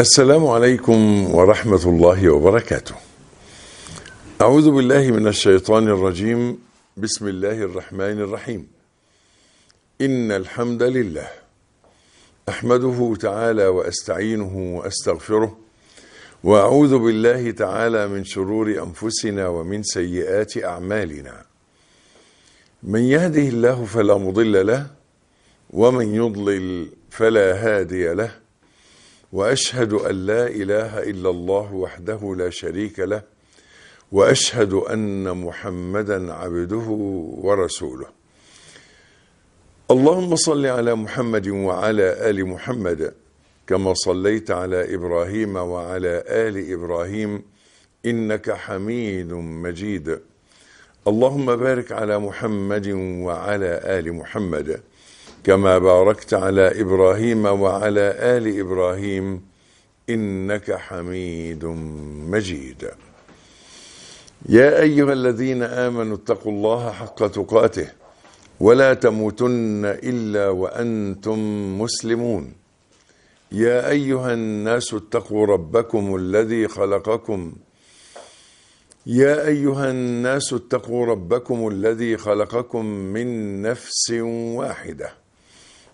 السلام عليكم ورحمة الله وبركاته. أعوذ بالله من الشيطان الرجيم، بسم الله الرحمن الرحيم. إن الحمد لله أحمده تعالى وأستعينه وأستغفره وأعوذ بالله تعالى من شرور أنفسنا ومن سيئات أعمالنا. من يهده الله فلا مضل له ومن يضلل فلا هادي له. واشهد ان لا اله الا الله وحده لا شريك له واشهد ان محمدا عبده ورسوله اللهم صل على محمد وعلى ال محمد كما صليت على ابراهيم وعلى ال ابراهيم انك حميد مجيد اللهم بارك على محمد وعلى ال محمد كما باركت على ابراهيم وعلى ال ابراهيم انك حميد مجيد يا ايها الذين امنوا اتقوا الله حق تقاته ولا تموتن الا وانتم مسلمون يا ايها الناس اتقوا ربكم الذي خلقكم يا ايها الناس اتقوا ربكم الذي خلقكم من نفس واحده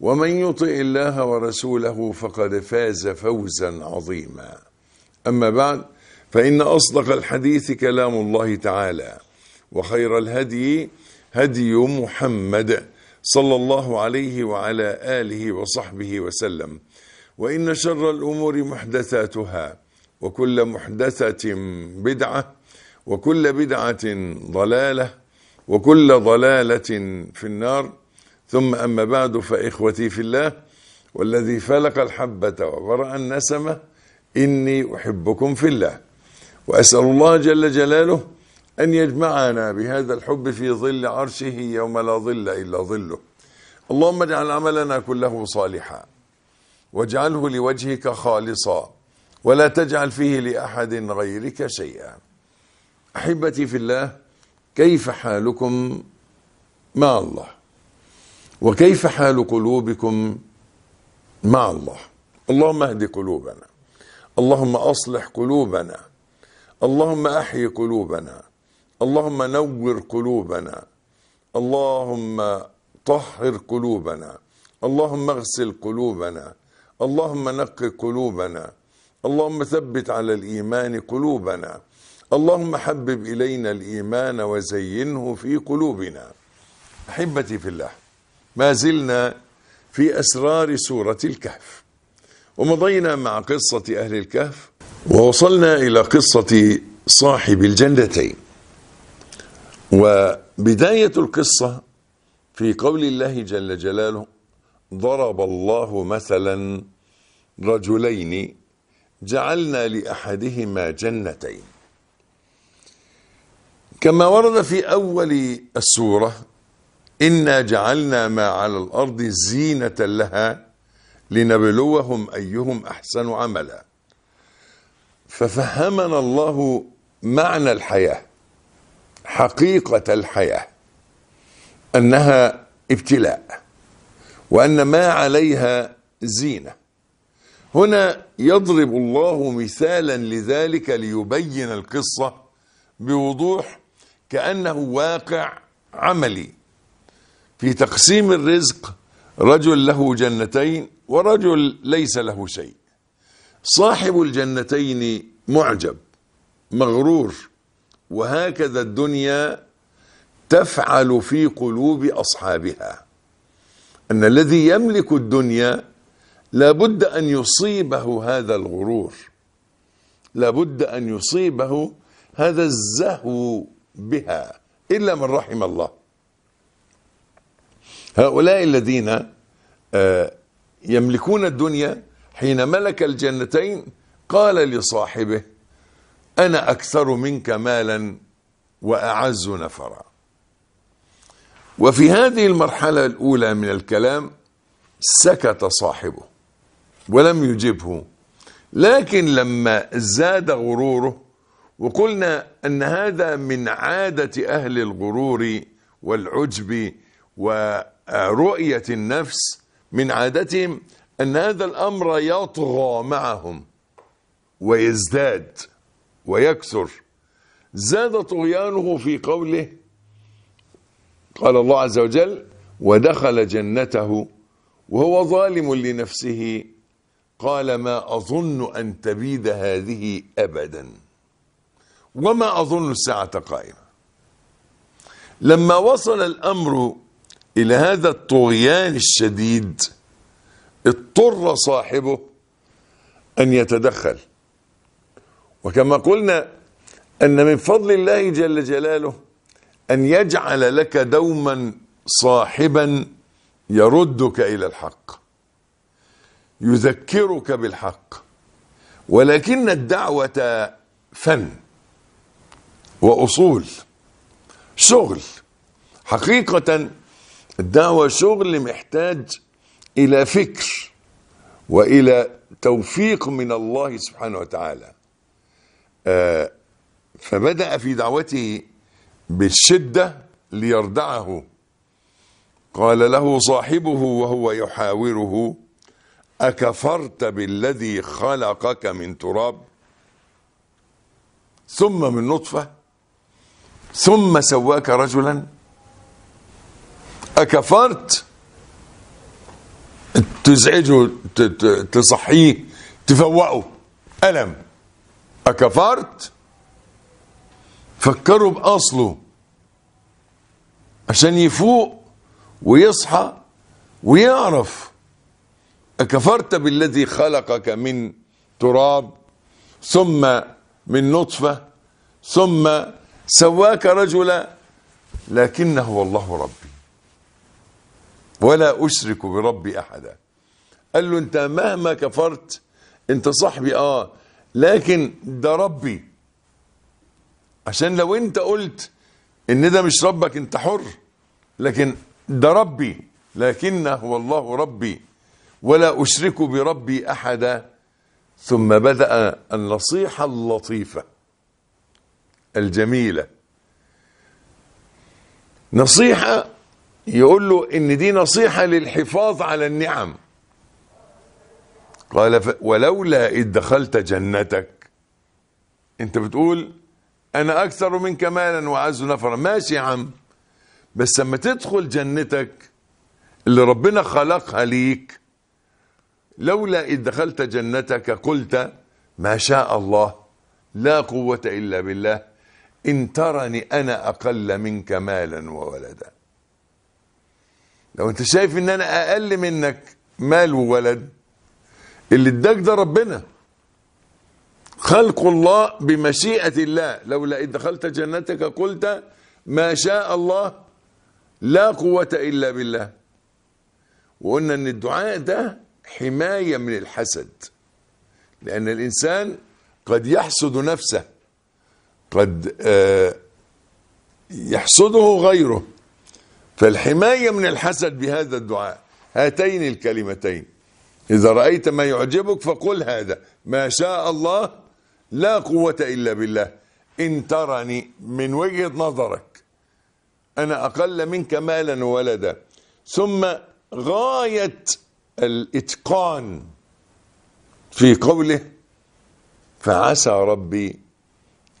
ومن يطع الله ورسوله فقد فاز فوزا عظيما أما بعد فإن أصدق الحديث كلام الله تعالى وخير الهدي هدي محمد صلى الله عليه وعلى آله وصحبه وسلم وإن شر الأمور محدثاتها وكل محدثة بدعة وكل بدعة ضلالة وكل ضلالة في النار ثم أما بعد فإخوتي في الله والذي فلق الحبة وبرأ النسمة إني أحبكم في الله وأسأل الله جل جلاله أن يجمعنا بهذا الحب في ظل عرشه يوم لا ظل إلا ظله اللهم اجعل عملنا كله صالحا واجعله لوجهك خالصا ولا تجعل فيه لأحد غيرك شيئا أحبتي في الله كيف حالكم مع الله وكيف حال قلوبكم مع الله اللهم اهد قلوبنا اللهم اصلح قلوبنا اللهم احي قلوبنا اللهم نور قلوبنا اللهم طهر قلوبنا اللهم اغسل قلوبنا اللهم نق قلوبنا اللهم ثبت على الايمان قلوبنا اللهم حبب الينا الايمان وزينه في قلوبنا احبتي في الله ما زلنا في أسرار سورة الكهف ومضينا مع قصة أهل الكهف ووصلنا إلى قصة صاحب الجنتين وبداية القصة في قول الله جل جلاله ضرب الله مثلا رجلين جعلنا لأحدهما جنتين كما ورد في أول السورة إنا جعلنا ما على الأرض زينة لها لنبلوهم أيهم أحسن عملا ففهمنا الله معنى الحياة حقيقة الحياة أنها ابتلاء وأن ما عليها زينة هنا يضرب الله مثالا لذلك ليبين القصة بوضوح كأنه واقع عملي في تقسيم الرزق رجل له جنتين ورجل ليس له شيء صاحب الجنتين معجب مغرور وهكذا الدنيا تفعل في قلوب أصحابها أن الذي يملك الدنيا لابد أن يصيبه هذا الغرور لابد أن يصيبه هذا الزهو بها إلا من رحم الله هؤلاء الذين آه، يملكون الدنيا حين ملك الجنتين قال لصاحبه أنا أكثر منك مالا وأعز نفرا وفي هذه المرحلة الأولى من الكلام سكت صاحبه ولم يجبه لكن لما زاد غروره وقلنا أن هذا من عادة أهل الغرور والعجب رؤية النفس من عادتهم أن هذا الأمر يطغى معهم ويزداد ويكثر زاد طغيانه في قوله قال الله عز وجل ودخل جنته وهو ظالم لنفسه قال ما أظن أن تبيد هذه أبدا وما أظن الساعة قائمة لما وصل الأمر إلى هذا الطغيان الشديد اضطر صاحبه أن يتدخل وكما قلنا أن من فضل الله جل جلاله أن يجعل لك دوما صاحبا يردك إلى الحق يذكرك بالحق ولكن الدعوة فن وأصول شغل حقيقة الدعوة شغل محتاج إلى فكر وإلى توفيق من الله سبحانه وتعالى آه فبدأ في دعوته بالشدة ليردعه قال له صاحبه وهو يحاوره أكفرت بالذي خلقك من تراب ثم من نطفة ثم سواك رجلا أكفرت تزعجه تصحيه تفوقه ألم أكفرت فكروا بأصله عشان يفوق ويصحى ويعرف أكفرت بالذي خلقك من تراب ثم من نطفة ثم سواك رجلا لكنه والله ربي ولا أشرك بربي أحدا قال له أنت مهما كفرت أنت صاحبي آه لكن ده ربي عشان لو أنت قلت إن ده مش ربك أنت حر لكن ده ربي لكنه هو الله ربي ولا أشرك بربي أحدا ثم بدأ النصيحة اللطيفة الجميلة نصيحة يقول له ان دي نصيحة للحفاظ على النعم قال ف... ولولا إذ دخلت جنتك انت بتقول انا اكثر منك مالا واعز نفرا ماشي يا عم بس لما تدخل جنتك اللي ربنا خلقها ليك لولا إذ دخلت جنتك قلت ما شاء الله لا قوة إلا بالله إن ترني أنا أقل منك مالا وولدا لو انت شايف ان انا اقل منك مال وولد اللي اداك ده ربنا خلق الله بمشيئة الله لولا إذ دخلت جنتك قلت ما شاء الله لا قوة إلا بالله وقلنا إن الدعاء ده حماية من الحسد لأن الإنسان قد يحسد نفسه قد آه، يحسده غيره فالحماية من الحسد بهذا الدعاء هاتين الكلمتين إذا رأيت ما يعجبك فقل هذا ما شاء الله لا قوة إلا بالله إن ترني من وجهة نظرك أنا أقل منك مالا وولدا ثم غاية الإتقان في قوله فعسى ربي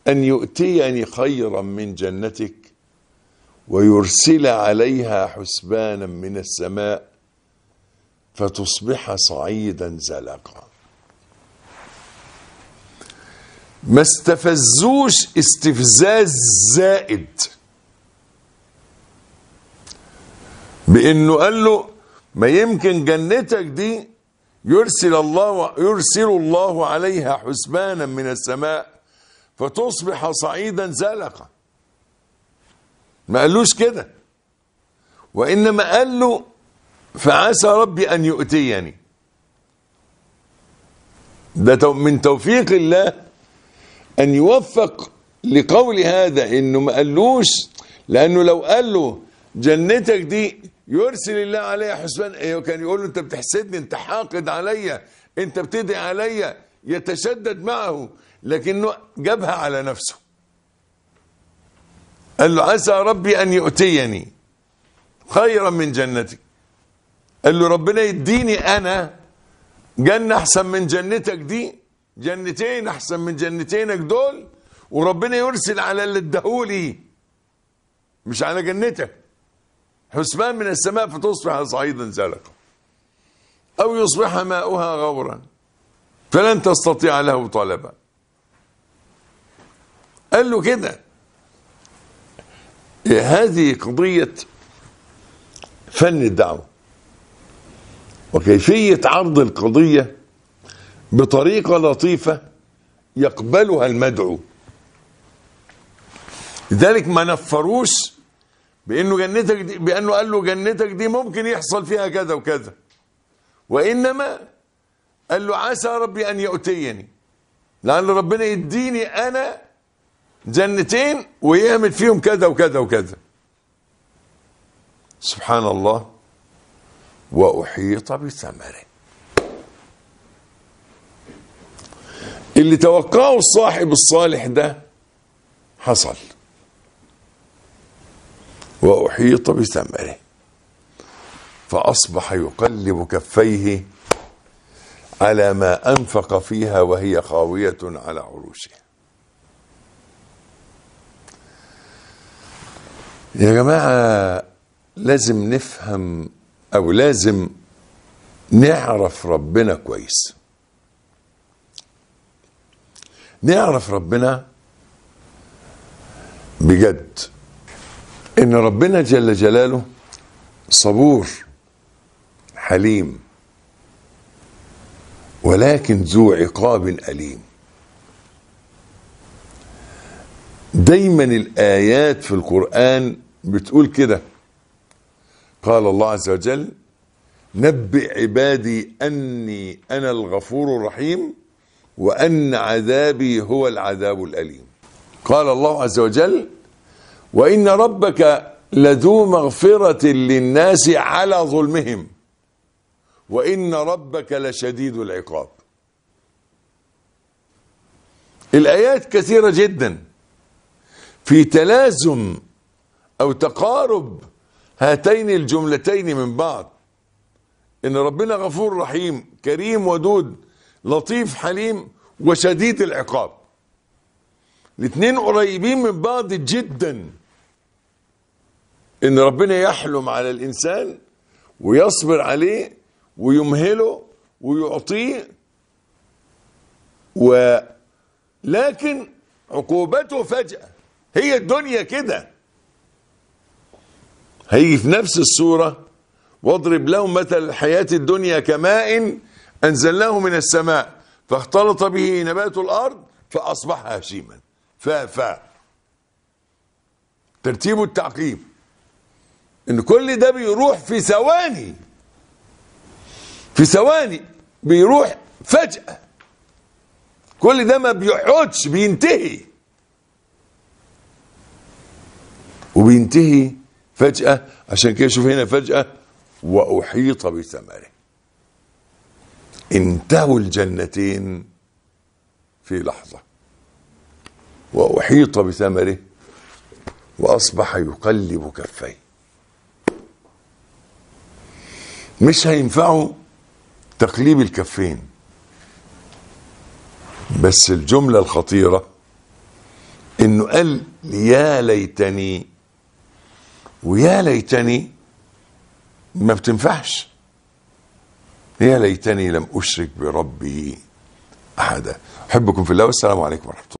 أن يؤتيني خيرا من جنتك ويرسل عليها حسبانا من السماء فتصبح صعيدا زلقا ما استفزوش استفزاز زائد بانه قال له ما يمكن جنتك دي يرسل الله يرسل الله عليها حسبانا من السماء فتصبح صعيدا زلقا ما قالوش كده وإنما قال له فعسى ربي أن يؤتيني ده من توفيق الله أن يوفق لقول هذا إنه ما قالوش لأنه لو قال له جنتك دي يرسل الله عليها حسبان أيوة، كان يقول له أنت بتحسدني أنت حاقد عليا أنت بتدعي عليا يتشدد معه لكنه جابها على نفسه قال له عسى ربي أن يؤتيني خيرا من جنتك قال له ربنا يديني أنا جنة أحسن من جنتك دي جنتين أحسن من جنتينك دول وربنا يرسل على اللي اداهولي مش على جنتك حسبان من السماء فتصبح صعيدا زلقا أو يصبح ماؤها غورا فلن تستطيع له طلبا قال له كده هذه قضية فن الدعوة وكيفية عرض القضية بطريقة لطيفة يقبلها المدعو لذلك ما نفروش بانه جنتك دي بانه قال له جنتك دي ممكن يحصل فيها كذا وكذا وانما قال له عسى ربي ان يؤتيني لعل ربنا يديني انا جنتين ويعمل فيهم كذا وكذا وكذا سبحان الله وأحيط بثمره اللي توقعه الصاحب الصالح ده حصل وأحيط بثمره فأصبح يقلب كفيه على ما أنفق فيها وهي خاوية على عروشه يا جماعة لازم نفهم أو لازم نعرف ربنا كويس نعرف ربنا بجد إن ربنا جل جلاله صبور حليم ولكن ذو عقاب أليم دايما الآيات في القرآن بتقول كده قال الله عز وجل نبئ عبادي أني أنا الغفور الرحيم وأن عذابي هو العذاب الأليم قال الله عز وجل وإن ربك لذو مغفرة للناس على ظلمهم وإن ربك لشديد العقاب الآيات كثيرة جداً في تلازم أو تقارب هاتين الجملتين من بعض إن ربنا غفور رحيم كريم ودود لطيف حليم وشديد العقاب الاثنين قريبين من بعض جدا ان ربنا يحلم على الانسان ويصبر عليه ويمهله ويعطيه ولكن عقوبته فجأة هي الدنيا كده هيجي في نفس السورة واضرب لهم مثل الحياة الدنيا كماء أنزلناه من السماء فاختلط به نبات الأرض فأصبح هشيما ف ف ترتيب التعقيب ان كل ده بيروح في ثواني في ثواني بيروح فجأة كل ده ما بيقعدش بينتهي ينتهي فجأة عشان كده شوف هنا فجأة وأحيط بثمره انتهوا الجنتين في لحظة وأحيط بثمره وأصبح يقلب كفيه مش هينفعه تقليب الكفين بس الجملة الخطيرة انه قال يا ليتني ويا ليتني ما بتنفعش يا ليتني لم أشرك بربي أحدا أحبكم في الله والسلام عليكم ورحمة الله